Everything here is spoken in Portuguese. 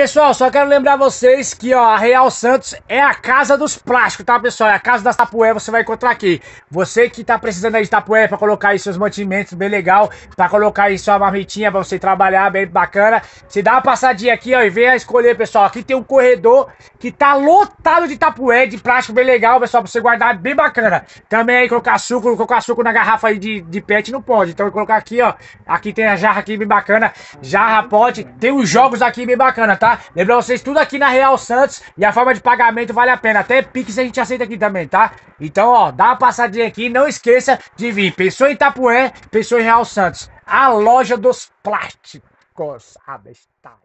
pessoal, só quero lembrar vocês que ó, a Real Santos é a casa dos plásticos, tá, pessoal? É a casa das tapué, você vai encontrar aqui. Você que tá precisando aí de tapué pra colocar aí seus mantimentos, bem legal, pra colocar aí sua marmitinha pra você trabalhar, bem bacana. Se dá uma passadinha aqui, ó, e venha escolher, pessoal. Aqui tem um corredor que tá lotado de tapué, de plástico bem legal, pessoal, pra você guardar bem bacana. Também aí colocar suco, colocar suco na garrafa aí de, de pet não pode. Então eu vou colocar aqui, ó. Aqui tem a jarra aqui bem bacana, jarra pote. Tem os jogos aqui bem bacana, tá? tá? Lembra vocês, tudo aqui na Real Santos e a forma de pagamento vale a pena. Até Pix a gente aceita aqui também, tá? Então, ó, dá uma passadinha aqui não esqueça de vir. Pensou em Itapuã, pensou em Real Santos. A loja dos plásticos. A ah, está.